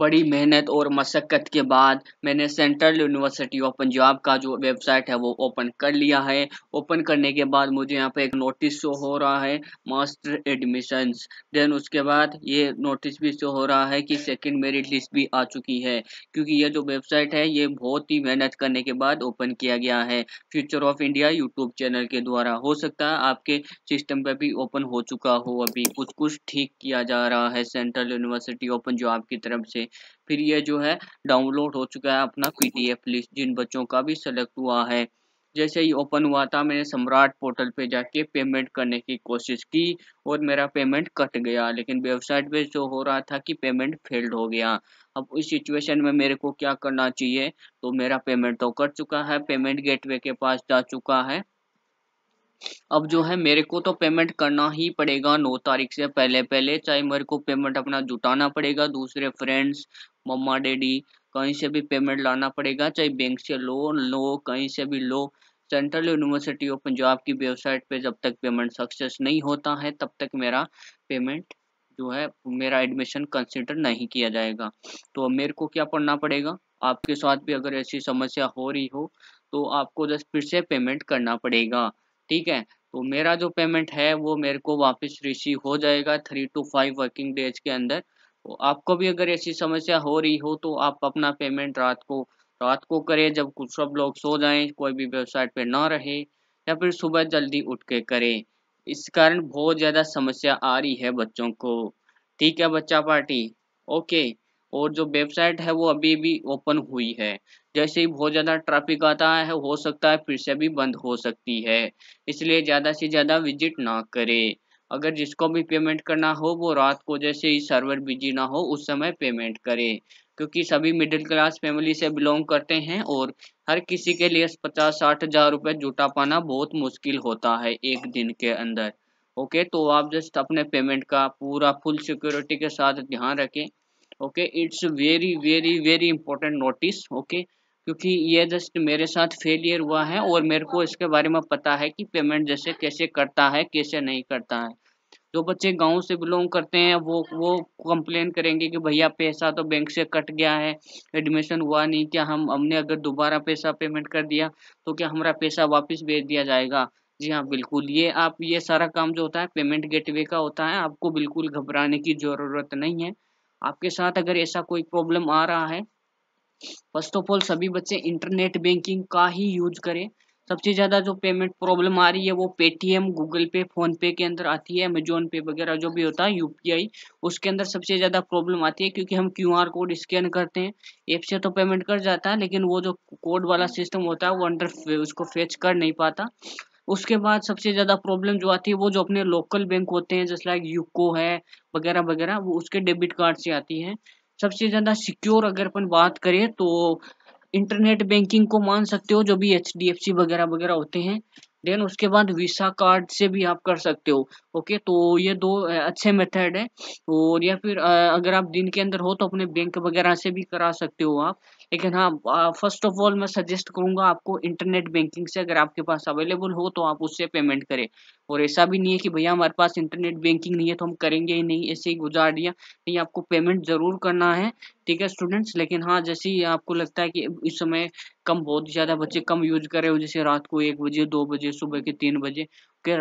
बड़ी मेहनत और मशक्क़त के बाद मैंने सेंट्रल यूनिवर्सिटी ऑफ पंजाब का जो वेबसाइट है वो ओपन कर लिया है ओपन करने के बाद मुझे यहाँ पे एक नोटिस शो हो रहा है मास्टर एडमिशंस देन उसके बाद ये नोटिस भी शो हो रहा है कि सेकंड मेरिट लिस्ट भी आ चुकी है क्योंकि ये जो वेबसाइट है ये बहुत ही मेहनत करने के बाद ओपन किया गया है future of India YouTube channel के द्वारा हो सकता है आपके सिस्टम पर भी ओपन हो चुका हो अभी कुछ कुछ ठीक किया जा रहा है सेंट्रल यूनिवर्सिटी ऑफ पंजाब की तरफ से से फिर ये जो है डाउनलोड हो चुका है अपना पीडीएफ लिस्ट जिन बच्चों का भी सेलेक्ट हुआ है जैसे ही ओपन हुआ था मैंने सम्राट पोर्टल पे जाके पेमेंट करने की कोशिश की और मेरा पेमेंट कट गया लेकिन वेबसाइट पे जो हो रहा था कि पेमेंट फेल्ड हो गया अब उस सिचुएशन में मेरे को क्या करना चाहिए तो मेरा पेमेंट तो कट चुका है पेमेंट गेटवे के पास जा चुका है अब जो है मेरे को तो पेमेंट करना ही पड़ेगा नौ तारीख से पहले पहले चाहे मेरे को पेमेंट अपना जुटाना पड़ेगा दूसरे फ्रेंड्स मम्मा डैडी कहीं से भी पेमेंट लाना पड़ेगा चाहे बैंक से लोन लो कहीं से भी लो सेंट्रल यूनिवर्सिटी ऑफ पंजाब की वेबसाइट पे जब तक पेमेंट सक्सेस नहीं होता है तब तक मेरा पेमेंट जो है मेरा एडमिशन कंसिडर नहीं किया जाएगा तो मेरे को क्या पढ़ना पड़ेगा आपके साथ भी अगर ऐसी समस्या हो रही हो तो आपको जस्ट फिर से पेमेंट करना पड़ेगा ठीक है तो मेरा जो पेमेंट है वो मेरे को वापस रिसीव हो जाएगा three two five working days के अंदर तो आपको भी अगर ऐसी समस्या हो रही हो तो आप अपना पेमेंट रात को रात को करें जब कुछ सब लोग सो जाएं कोई भी वेबसाइट पर ना रहे या फिर सुबह जल्दी उठ के करें इस कारण बहुत ज़्यादा समस्या आ रही है बच्चों को ठीक है बच्चा पार्टी ओके और जो वेबसाइट है वो अभी भी ओपन हुई है जैसे ही बहुत ज़्यादा ट्रैफिक आता है हो सकता है फिर से भी बंद हो सकती है इसलिए ज़्यादा से ज़्यादा विजिट ना करें अगर जिसको भी पेमेंट करना हो वो रात को जैसे ही सर्वर बिजी ना हो उस समय पेमेंट करे क्योंकि सभी मिडिल क्लास फैमिली से बिलोंग करते हैं और हर किसी के लिए पचास साठ हज़ार रुपये जुटा पाना बहुत मुश्किल होता है एक दिन के अंदर ओके तो आप जस्ट अपने पेमेंट का पूरा फुल सिक्योरिटी के साथ ध्यान रखें okay it's very very very important notice okay क्योंकि ये जस्ट मेरे साथ फेलियर हुआ है और मेरे को इसके बारे में पता है कि पेमेंट जैसे कैसे करता है कैसे नहीं करता है जो बच्चे गांव से बिलोंग करते हैं वो वो कंप्लेन करेंगे कि भैया पैसा तो बैंक से कट गया है एडमिशन हुआ नहीं क्या हम हमने अगर दोबारा पैसा पेमेंट कर दिया तो क्या हमारा पैसा वापस भेज दिया जाएगा जी हाँ बिल्कुल ये आप ये सारा काम जो होता है पेमेंट गेटवे का होता है आपको बिल्कुल घबराने की ज़रूरत नहीं है आपके साथ अगर ऐसा कोई प्रॉब्लम आ रहा है फर्स्ट ऑफ ऑल सभी बच्चे इंटरनेट बैंकिंग का ही यूज करें सबसे ज़्यादा जो पेमेंट प्रॉब्लम आ रही है वो पेटीएम गूगल पे फोन पे के अंदर आती है अमेजोन पे वगैरह जो भी होता है यूपीआई उसके अंदर सबसे ज़्यादा प्रॉब्लम आती है क्योंकि हम क्यूआर कोड स्कैन करते हैं ऐप से तो पेमेंट कर जाता है लेकिन वो जो कोड वाला सिस्टम होता है वो अंडर उसको फेच कर नहीं पाता उसके बाद सबसे ज़्यादा प्रॉब्लम जो आती है वो जो अपने लोकल बैंक होते हैं जैसे लाइक यूको है वगैरह वगैरह वो उसके डेबिट कार्ड से आती है सबसे ज़्यादा सिक्योर अगर अपन बात करें तो इंटरनेट बैंकिंग को मान सकते हो जो भी एच वगैरह वगैरह होते हैं देन उसके बाद वीसा कार्ड से भी आप कर सकते हो ओके तो ये दो अच्छे मेथड है और या फिर अगर आप दिन के अंदर हो तो अपने बैंक वगैरह से भी करा सकते हो आप लेकिन हाँ फर्स्ट ऑफ ऑल मैं सजेस्ट करूंगा आपको इंटरनेट बैंकिंग से अगर आपके पास अवेलेबल हो तो आप उससे पेमेंट करें और ऐसा भी नहीं है कि भैया हमारे पास इंटरनेट बैंकिंग नहीं है तो हम करेंगे ही नहीं ऐसे ही गुजार दिया नहीं आपको पेमेंट ज़रूर करना है ठीक है स्टूडेंट्स लेकिन हाँ जैसे ही आपको लगता है कि इस समय कम बहुत ज़्यादा बच्चे कम यूज कर रहे हो जैसे रात को एक बजे दो बजे सुबह के तीन बजे के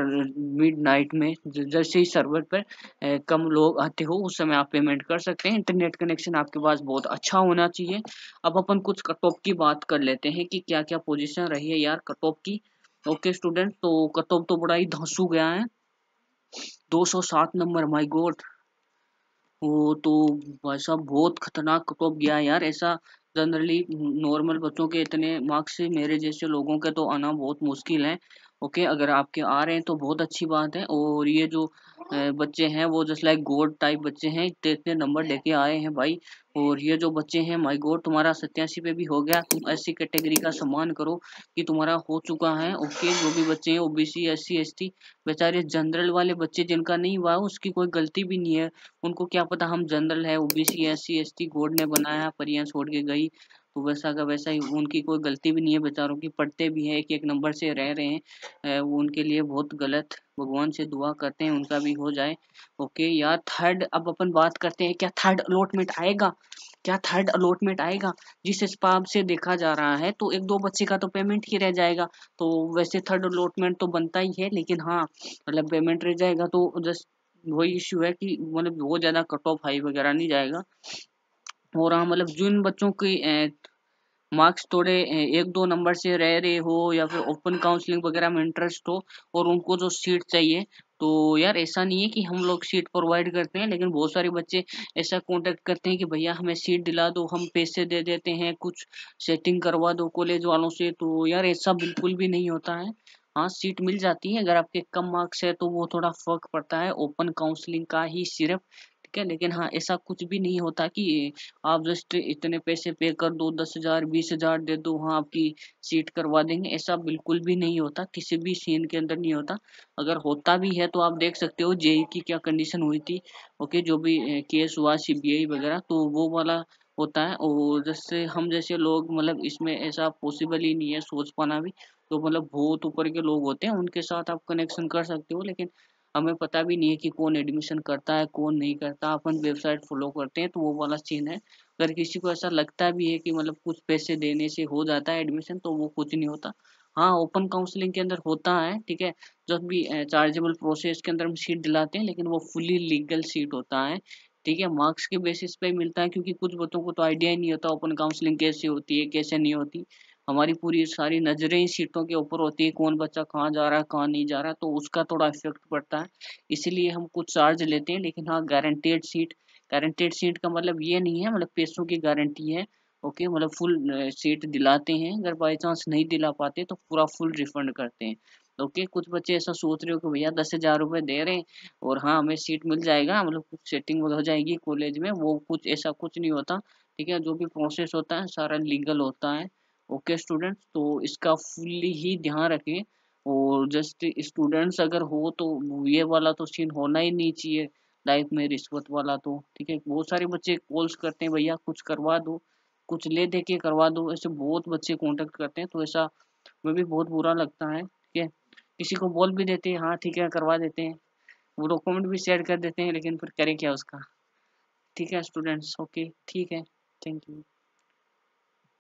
मिड नाइट में जैसे ही सर्वर पर कम लोग आते हो उस समय आप पेमेंट कर सकते हैं इंटरनेट कनेक्शन आपके पास बहुत अच्छा होना चाहिए अब अपन कुछ कट ऑफ की बात कर लेते हैं कि क्या क्या पोजीशन रही है यार कट ऑफ की ओके स्टूडेंट तो कट ऑफ तो बड़ा ही धंसू गया है 207 नंबर माई गोड वो तो भाई साहब बहुत खतरनाक कट ऑफ गया यार ऐसा जनरली नॉर्मल बच्चों के इतने मार्क्स मेरे जैसे लोगों के तो आना बहुत मुश्किल है ओके अगर आपके आ रहे हैं तो बहुत अच्छी बात है और ये जो बच्चे हैं वो जस्ट लाइक गोड टाइप बच्चे हैं इतने इतने नंबर लेके आए हैं भाई और ये जो बच्चे हैं माय गोड तुम्हारा सत्यासी पे भी हो गया तुम ऐसी कैटेगरी का सम्मान करो कि तुम्हारा हो चुका है ओके जो भी बच्चे हैं ओबीसी एससी एसटी बेचारे जनरल वाले बच्चे जिनका नहीं हुआ उसकी कोई गलती भी नहीं है उनको क्या पता हम जनरल है ओबीसी एस टी गोड ने बनाया परियां छोड़ के गई तो वैसा का वैसा ही उनकी कोई गलती भी नहीं है बेचारों की पढ़ते भी हैं एक एक नंबर से रह रहे हैं वो उनके लिए बहुत गलत भगवान से दुआ करते हैं उनका भी हो जाए ओके या थर्ड अब अपन बात करते हैं क्या थर्ड अलॉटमेंट आएगा क्या थर्ड अलॉटमेंट आएगा जिस हिसाब से देखा जा रहा है तो एक दो बच्चे का तो पेमेंट ही रह जाएगा तो वैसे थर्ड अलॉटमेंट तो बनता ही है लेकिन हाँ मतलब पेमेंट रह जाएगा तो जस्ट वही इश्यू है कि मतलब बहुत ज़्यादा कट ऑफ हाई वगैरह नहीं जाएगा और रहा मतलब जिन बच्चों के मार्क्स थोड़े एक दो नंबर से रह रहे हो या फिर ओपन काउंसलिंग वगैरह में इंटरेस्ट हो और उनको जो सीट चाहिए तो यार ऐसा नहीं है कि हम लोग सीट प्रोवाइड करते हैं लेकिन बहुत सारे बच्चे ऐसा कांटेक्ट करते हैं कि भैया हमें सीट दिला दो हम पैसे दे देते हैं कुछ सेटिंग करवा दो कॉलेज वालों से तो यार ऐसा बिल्कुल भी नहीं होता है हाँ सीट मिल जाती है अगर आपके कम मार्क्स है तो वो थोड़ा फर्क पड़ता है ओपन काउंसलिंग का ही सिर्फ ठीक है लेकिन हाँ ऐसा कुछ भी नहीं होता कि आप जस्ट इतने पैसे पे कर दो दस हज़ार बीस हज़ार दे दो हाँ आपकी सीट करवा देंगे ऐसा बिल्कुल भी नहीं होता किसी भी सीन के अंदर नहीं होता अगर होता भी है तो आप देख सकते हो जेई की क्या कंडीशन हुई थी ओके जो भी केस हुआ सी वगैरह तो वो वाला होता है और जैसे हम जैसे लोग मतलब इसमें ऐसा पॉसिबल ही नहीं है सोच पाना भी तो मतलब बहुत ऊपर के लोग होते हैं उनके साथ आप कनेक्शन कर सकते हो लेकिन हमें पता भी नहीं है कि कौन एडमिशन करता है कौन नहीं करता अपन वेबसाइट फॉलो करते हैं तो वो वाला सीन है अगर किसी को ऐसा लगता भी है कि मतलब कुछ पैसे देने से हो जाता है एडमिशन तो वो कुछ नहीं होता हाँ ओपन काउंसलिंग के अंदर होता है ठीक है जब भी चार्जेबल प्रोसेस के अंदर हम सीट दिलाते हैं लेकिन वो फुली लीगल सीट होता है ठीक है मार्क्स के बेसिस पे मिलता है क्योंकि कुछ बच्चों को तो आइडिया ही नहीं होता ओपन काउंसलिंग कैसे होती है कैसे नहीं होती हमारी पूरी सारी नज़रें सीटों के ऊपर होती है कौन बच्चा कहाँ जा रहा है कहाँ नहीं जा रहा तो उसका थोड़ा इफेक्ट पड़ता है इसीलिए हम कुछ चार्ज लेते हैं लेकिन हाँ गारंटेड सीट गारंटेड सीट का मतलब ये नहीं है मतलब पैसों की गारंटी है ओके okay, मतलब फुल सीट दिलाते हैं अगर बाई चांस नहीं दिला पाते तो पूरा फुल रिफंड करते हैं ओके okay, कुछ बच्चे ऐसा सोच रहे हो कि भैया दस हज़ार रुपये दे रहे हैं और हाँ हमें सीट मिल जाएगा मतलब कुछ सेटिंग हो जाएगी कॉलेज में वो कुछ ऐसा कुछ नहीं होता ठीक है जो भी प्रोसेस होता है सारा लीगल होता है ओके स्टूडेंट्स तो इसका फुल्ली ही ध्यान रखें और जस्ट स्टूडेंट्स अगर हो तो ये वाला तो सीन होना ही नहीं चाहिए लाइफ में रिश्वत वाला तो ठीक है बहुत सारे बच्चे कॉल्स करते हैं भैया कुछ करवा दो कुछ ले दे के करवा दो ऐसे बहुत बच्चे कॉन्टेक्ट करते हैं तो ऐसा में भी बहुत बुरा लगता है ठीक है किसी को बोल भी देते हैं हाँ ठीक है करवा देते हैं वो डॉक्यूमेंट भी शेयर कर देते हैं लेकिन फिर करें क्या उसका ठीक है स्टूडेंट्स ओके ठीक है थैंक यू